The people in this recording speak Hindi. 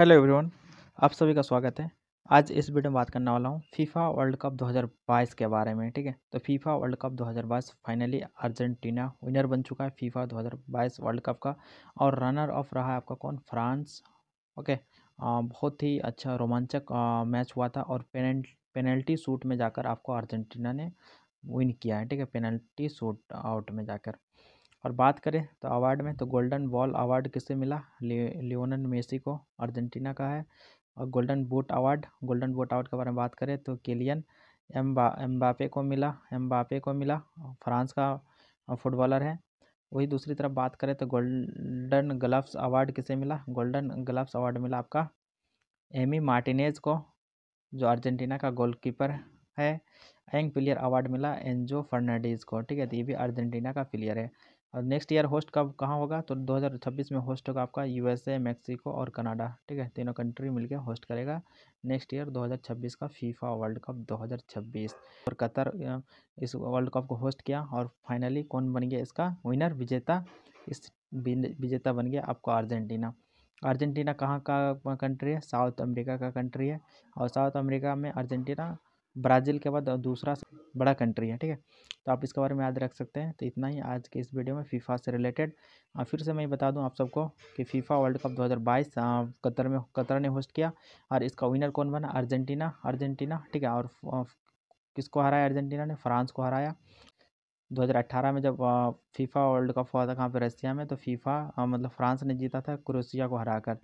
हेलो एवरीवन आप सभी का स्वागत है आज इस वीडियो में बात करने वाला हूँ फीफा वर्ल्ड कप 2022 के बारे में ठीक है तो FIFA world cup 2022 finally Argentina winner बन चुका है फीफा 2022 वर्ल्ड कप का और रनर ऑफ रहा है आपका कौन फ्रांस ओके आ, बहुत ही अच्छा रोमांचक आ, मैच हुआ था और पेनल्टी शूट में जाकर आपको अर्जेंटीना ने विन किया है ठीक है पेनल्टी शूट आउट में जाकर और बात करें तो अवार्ड में तो गोल्डन बॉल अवार्ड किसे मिला ले, मेसी को अर्जेंटीना का है और golden boot award golden boot award के बारे में बात करें तो केलियन एम एम्बापे को मिला एम्बापे को मिला फ्रांस का फुटबॉलर है वही दूसरी तरफ बात करें तो गोल्डन ग्लव्स अवार्ड किसे मिला गोल्डन ग्लव्स अवार्ड मिला आपका एमी मार्टिनेज को जो अर्जेंटीना का गोलकीपर है एंग प्लेयर अवार्ड मिला एनजो फर्नाडीज़ को ठीक है तो ये भी अर्जेंटीना का प्लेयर है और नेक्स्ट ईयर होस्ट कब कहाँ होगा तो 2026 में होस्ट होगा आपका यूएसए मेक्सिको और कनाडा ठीक है तीनों कंट्री मिलकर होस्ट करेगा नेक्स्ट ईयर 2026 का फीफा वर्ल्ड कप 2026 और कतर इस वर्ल्ड कप को होस्ट किया और फाइनली कौन बन गया इसका विनर विजेता इस विजेता बन गया आपका अर्जेंटीना अर्जेंटीना कहाँ का कंट्री है साउथ अमेरिका का कंट्री है और साउथ अमेरिका में अर्जेंटीना ब्राज़ील के बाद दूसरा बड़ा कंट्री है ठीक है तो आप इसके बारे में याद रख सकते हैं तो इतना ही आज के इस वीडियो में फ़ीफा से रिलेटेड हाँ, फिर से मैं बता दूं आप सबको कि फ़ीफा वर्ल्ड कप 2022 हाँ, कतर में कतर ने होस्ट किया और इसका विनर कौन बना अर्जेंटीना अर्जेंटीना ठीक है और किसको हराया अर्जेंटीना ने फ्रांस को हराया 2018 में जब हाँ, फीफा वर्ल्ड कप हुआ था कहाँ पर रशिया में तो फीफा मतलब फ्रांस ने जीता था क्रोशिया को हरा